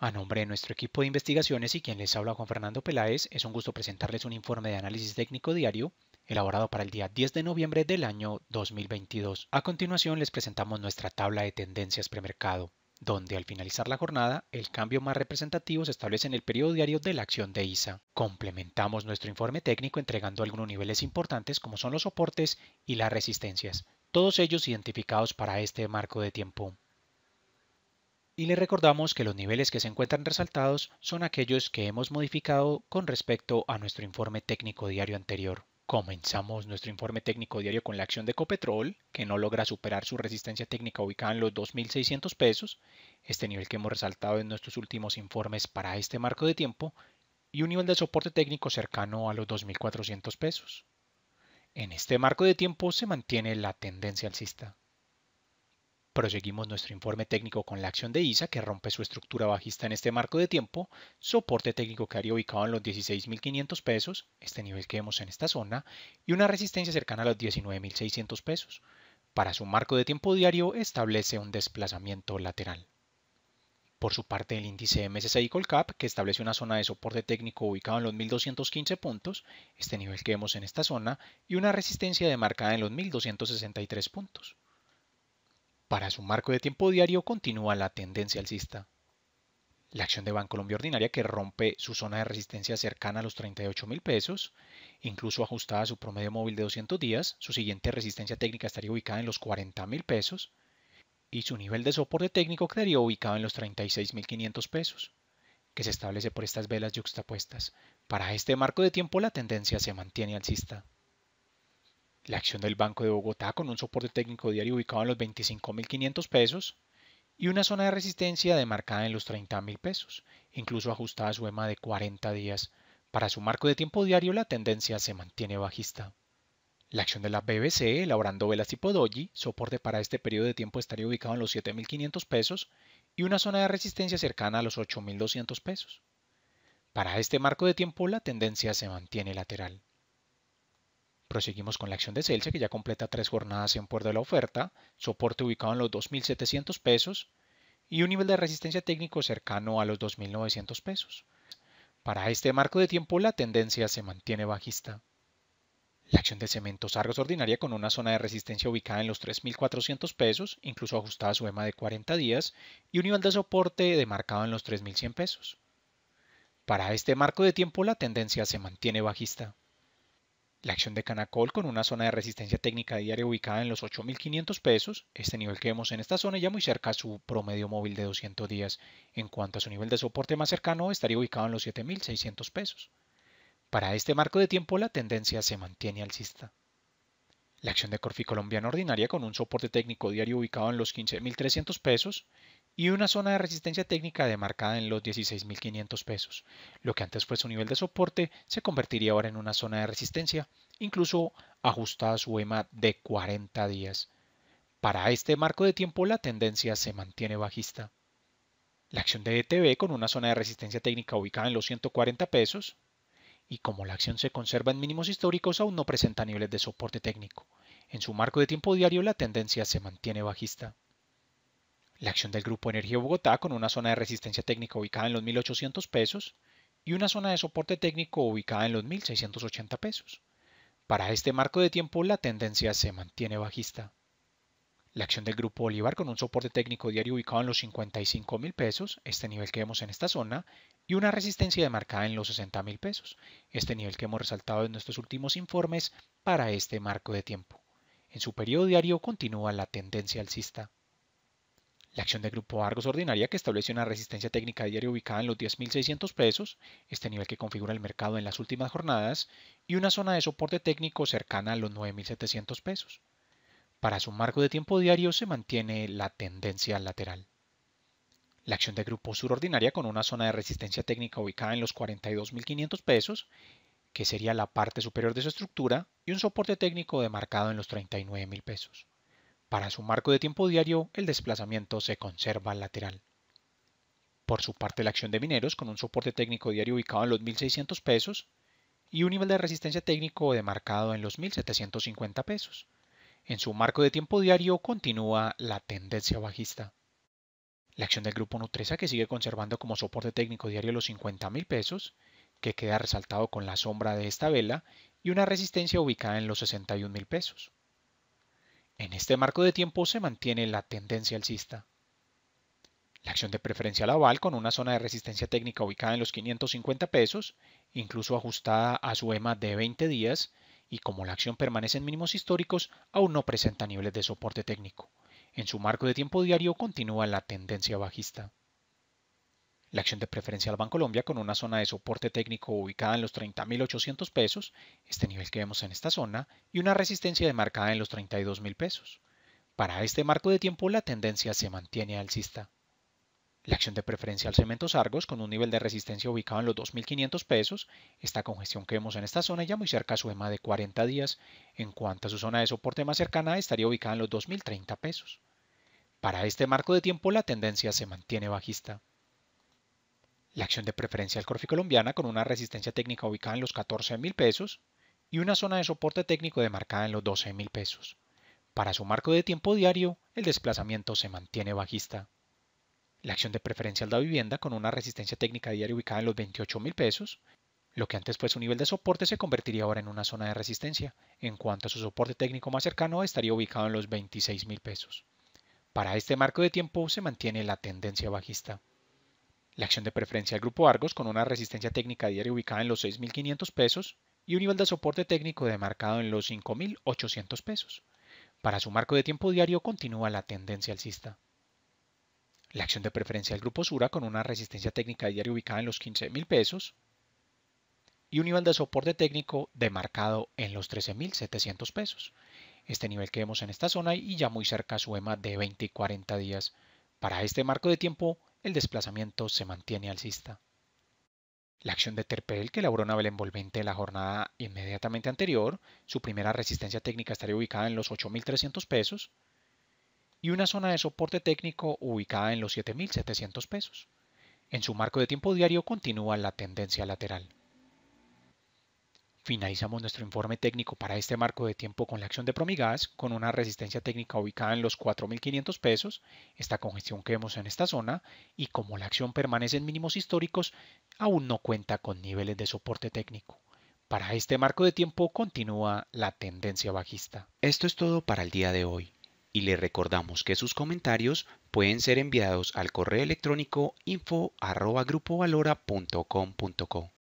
A nombre de nuestro equipo de investigaciones y quien les habla Juan Fernando Peláez, es un gusto presentarles un informe de análisis técnico diario elaborado para el día 10 de noviembre del año 2022. A continuación les presentamos nuestra tabla de tendencias premercado, donde al finalizar la jornada el cambio más representativo se establece en el periodo diario de la acción de ISA. Complementamos nuestro informe técnico entregando algunos niveles importantes como son los soportes y las resistencias, todos ellos identificados para este marco de tiempo y le recordamos que los niveles que se encuentran resaltados son aquellos que hemos modificado con respecto a nuestro informe técnico diario anterior. Comenzamos nuestro informe técnico diario con la acción de Copetrol, que no logra superar su resistencia técnica ubicada en los 2.600 pesos, este nivel que hemos resaltado en nuestros últimos informes para este marco de tiempo, y un nivel de soporte técnico cercano a los 2.400 pesos. En este marco de tiempo se mantiene la tendencia alcista. Proseguimos nuestro informe técnico con la acción de ISA que rompe su estructura bajista en este marco de tiempo, soporte técnico que haría ubicado en los 16.500 pesos, este nivel que vemos en esta zona, y una resistencia cercana a los 19.600 pesos. Para su marco de tiempo diario establece un desplazamiento lateral. Por su parte, el índice MSCI Colcap, que establece una zona de soporte técnico ubicado en los 1215 puntos, este nivel que vemos en esta zona, y una resistencia demarcada en los 1263 puntos. Para su marco de tiempo diario continúa la tendencia alcista. La acción de Bancolombia ordinaria que rompe su zona de resistencia cercana a los 38 mil pesos, incluso ajustada a su promedio móvil de 200 días, su siguiente resistencia técnica estaría ubicada en los 40 mil pesos y su nivel de soporte técnico quedaría ubicado en los 36 mil 500 pesos, que se establece por estas velas yuxtapuestas. Para este marco de tiempo la tendencia se mantiene alcista. La acción del Banco de Bogotá con un soporte técnico diario ubicado en los 25.500 pesos y una zona de resistencia demarcada en los 30.000 pesos, incluso ajustada a su EMA de 40 días. Para su marco de tiempo diario la tendencia se mantiene bajista. La acción de la BBC, elaborando velas tipo doji, soporte para este periodo de tiempo estaría ubicado en los 7.500 pesos y una zona de resistencia cercana a los 8.200 pesos. Para este marco de tiempo la tendencia se mantiene lateral. Proseguimos con la acción de Celsius que ya completa tres jornadas en Puerto de la Oferta, soporte ubicado en los 2.700 pesos y un nivel de resistencia técnico cercano a los 2.900 pesos. Para este marco de tiempo la tendencia se mantiene bajista. La acción de cementos Argos ordinaria con una zona de resistencia ubicada en los 3.400 pesos, incluso ajustada a su EMA de 40 días, y un nivel de soporte demarcado en los 3.100 pesos. Para este marco de tiempo la tendencia se mantiene bajista. La acción de Canacol con una zona de resistencia técnica diaria ubicada en los 8.500 pesos, este nivel que vemos en esta zona ya muy cerca a su promedio móvil de 200 días. En cuanto a su nivel de soporte más cercano, estaría ubicado en los 7.600 pesos. Para este marco de tiempo la tendencia se mantiene alcista. La acción de Corfi Colombiana Ordinaria con un soporte técnico diario ubicado en los 15.300 pesos, y una zona de resistencia técnica demarcada en los 16.500 pesos. Lo que antes fue su nivel de soporte se convertiría ahora en una zona de resistencia, incluso ajustada a su EMA de 40 días. Para este marco de tiempo la tendencia se mantiene bajista. La acción de ETB con una zona de resistencia técnica ubicada en los 140 pesos y como la acción se conserva en mínimos históricos aún no presenta niveles de soporte técnico. En su marco de tiempo diario la tendencia se mantiene bajista. La acción del Grupo Energía Bogotá con una zona de resistencia técnica ubicada en los 1.800 pesos y una zona de soporte técnico ubicada en los 1.680 pesos. Para este marco de tiempo la tendencia se mantiene bajista. La acción del Grupo Bolívar con un soporte técnico diario ubicado en los 55 mil pesos, este nivel que vemos en esta zona, y una resistencia demarcada en los 60 mil pesos, este nivel que hemos resaltado en nuestros últimos informes para este marco de tiempo. En su periodo diario continúa la tendencia alcista. La acción de Grupo Argos ordinaria que establece una resistencia técnica diaria ubicada en los 10.600 pesos, este nivel que configura el mercado en las últimas jornadas, y una zona de soporte técnico cercana a los 9.700 pesos. Para su marco de tiempo diario se mantiene la tendencia lateral. La acción de Grupo Sur ordinaria con una zona de resistencia técnica ubicada en los 42.500 pesos, que sería la parte superior de su estructura, y un soporte técnico demarcado en los 39.000 pesos. Para su marco de tiempo diario, el desplazamiento se conserva lateral. Por su parte, la acción de mineros, con un soporte técnico diario ubicado en los 1.600 pesos y un nivel de resistencia técnico demarcado en los 1.750 pesos. En su marco de tiempo diario continúa la tendencia bajista. La acción del grupo Nutresa que sigue conservando como soporte técnico diario los 50.000 pesos, que queda resaltado con la sombra de esta vela y una resistencia ubicada en los 61.000 pesos. En este marco de tiempo se mantiene la tendencia alcista. La acción de preferencia Laval con una zona de resistencia técnica ubicada en los 550 pesos, incluso ajustada a su EMA de 20 días, y como la acción permanece en mínimos históricos, aún no presenta niveles de soporte técnico. En su marco de tiempo diario continúa la tendencia bajista. La acción de preferencial Bancolombia con una zona de soporte técnico ubicada en los 30.800 pesos, este nivel que vemos en esta zona, y una resistencia demarcada en los 32.000 pesos. Para este marco de tiempo la tendencia se mantiene alcista. La acción de preferencial Cementos Argos con un nivel de resistencia ubicado en los 2.500 pesos, esta congestión que vemos en esta zona ya muy cerca a su EMA de 40 días, en cuanto a su zona de soporte más cercana estaría ubicada en los 2.030 pesos. Para este marco de tiempo la tendencia se mantiene bajista la acción de preferencia del Corfi colombiana con una resistencia técnica ubicada en los 14,000 pesos y una zona de soporte técnico demarcada en los 12,000 pesos. Para su marco de tiempo diario, el desplazamiento se mantiene bajista. La acción de al da vivienda con una resistencia técnica diaria ubicada en los 28,000 pesos. Lo que antes fue su nivel de soporte se convertiría ahora en una zona de resistencia. En cuanto a su soporte técnico más cercano, estaría ubicado en los 26,000 pesos. Para este marco de tiempo se mantiene la tendencia bajista. La acción de preferencia del grupo Argos con una resistencia técnica diaria ubicada en los 6.500 pesos y un nivel de soporte técnico demarcado en los 5.800 pesos. Para su marco de tiempo diario continúa la tendencia alcista. La acción de preferencia del grupo Sura con una resistencia técnica diaria ubicada en los 15.000 pesos y un nivel de soporte técnico demarcado en los 13.700 pesos. Este nivel que vemos en esta zona y ya muy cerca su EMA de 20 y 40 días. Para este marco de tiempo el desplazamiento se mantiene alcista. La acción de Terpel, que elaboró una vela envolvente de la jornada inmediatamente anterior, su primera resistencia técnica estaría ubicada en los 8.300 pesos y una zona de soporte técnico ubicada en los 7.700 pesos. En su marco de tiempo diario continúa la tendencia lateral. Finalizamos nuestro informe técnico para este marco de tiempo con la acción de Promigas, con una resistencia técnica ubicada en los 4.500 pesos, esta congestión que vemos en esta zona, y como la acción permanece en mínimos históricos, aún no cuenta con niveles de soporte técnico. Para este marco de tiempo continúa la tendencia bajista. Esto es todo para el día de hoy y le recordamos que sus comentarios pueden ser enviados al correo electrónico info@grupovalora.com.co.